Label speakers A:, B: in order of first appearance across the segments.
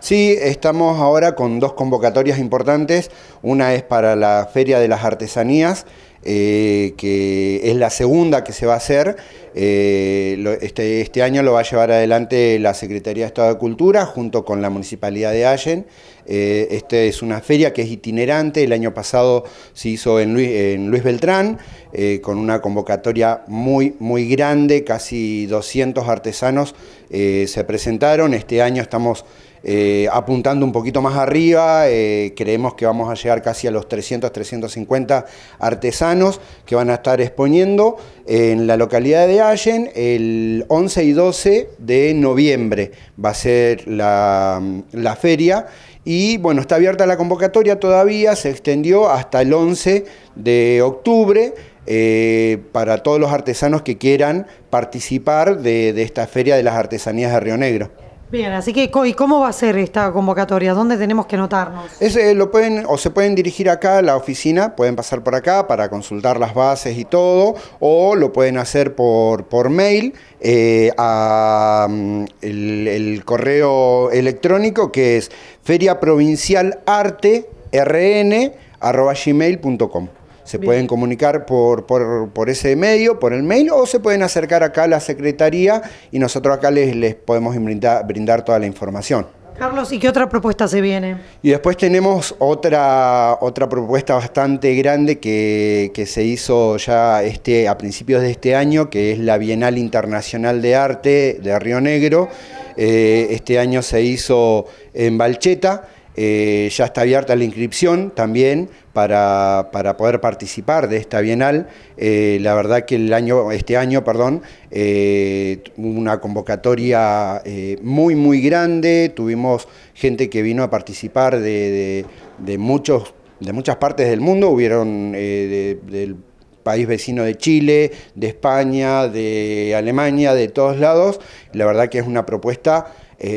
A: Sí, estamos ahora con dos convocatorias importantes. Una es para la Feria de las Artesanías, eh, que es la segunda que se va a hacer. Eh, este, este, año lo va a llevar adelante la Secretaría de Estado de Cultura junto con la Municipalidad de Allen. Eh, esta es una feria que es itinerante, el año pasado se hizo en Luis, en Luis Beltrán, con una convocatoria muy, muy grande, casi 200 artesanos se presentaron. Este año estamos eh, apuntando un poquito más arriba, eh, creemos que vamos a llegar casi a los 300, 350 artesanos que van a estar exponiendo en la localidad de Allen el 11 y 12 de noviembre. Va a ser la, feria y bueno, está abierta la convocatoria todavía, se extendió hasta el 11 de octubre. Eh, para todos los artesanos que quieran participar de esta feria de las artesanías de Río Negro. Bien, así que ¿y cómo va a ser esta convocatoria? ¿Dónde tenemos que anotarnos? Eh, lo pueden o se pueden dirigir acá a la oficina, pueden pasar por acá para consultar las bases y todo, o lo pueden hacer por, por mail eh, mm, el, correo electrónico que es feriaprovincialarte.rn@gmail.com. Se pueden comunicar por, por, ese medio, por el mail, o se pueden acercar acá a la Secretaría y nosotros acá les, les podemos brindar, brindar toda la información. Carlos, ¿y qué otra propuesta se viene? Y después tenemos otra, otra propuesta bastante grande que, se hizo ya este, a principios de este año, que es la Bienal Internacional de Arte de Río Negro. Eh, este año se hizo en Valcheta. Eh, ya está abierta la inscripción también para, poder participar de esta Bienal. Eh, la verdad que el año, este año, perdón, eh, una convocatoria eh, muy, muy grande. Tuvimos gente que vino a participar de, muchos, de muchas partes del mundo. Hubieron del país vecino de Chile, de España, de Alemania, de todos lados. La verdad que es una propuesta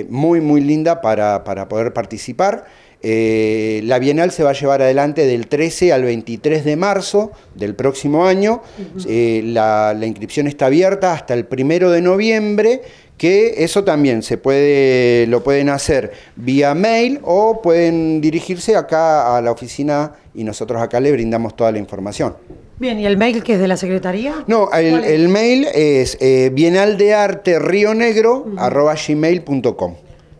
A: muy, muy linda para, para poder participar. Eh, la Bienal se va a llevar adelante del 13 al 23 de marzo del próximo año. Eh, la, inscripción está abierta hasta el primero de noviembre, que eso también se puede, lo pueden hacer vía mail o pueden dirigirse acá a la oficina y nosotros acá le brindamos toda la información. Bien, ¿y el mail que es de la Secretaría? No, el, mail es eh, bienaldearte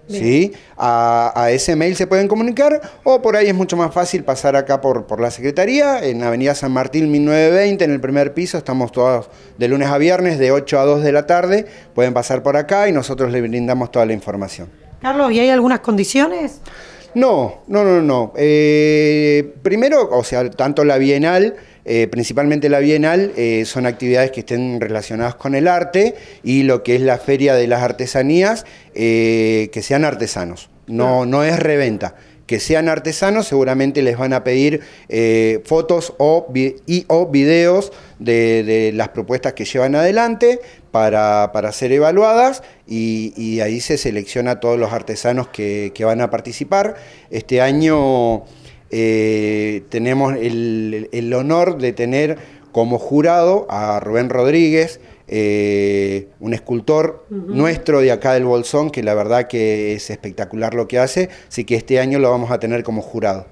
A: ¿Sí? A, ese mail se pueden comunicar o por ahí es mucho más fácil pasar acá por, la Secretaría, en Avenida San Martín 1920, en el primer piso, estamos todos de lunes a viernes, de 8 a 2 de la tarde, pueden pasar por acá y nosotros les brindamos toda la información. Carlos, ¿y hay algunas condiciones? No, no, no, no. Eh, primero, o sea, tanto la Bienal eh, principalmente la Bienal, eh, son actividades que estén relacionadas con el arte y lo que es la Feria de las Artesanías, eh, que sean artesanos, no, no es reventa. Que sean artesanos, seguramente les van a pedir fotos o, y o videos de, las propuestas que llevan adelante para, ser evaluadas y, ahí se selecciona a todos los artesanos que, que van a participar. Este año eh, tenemos el, honor de tener como jurado a Rubén Rodríguez, eh, un escultor nuestro de acá del Bolsón, que la verdad que es espectacular lo que hace, así que este año lo vamos a tener como jurado.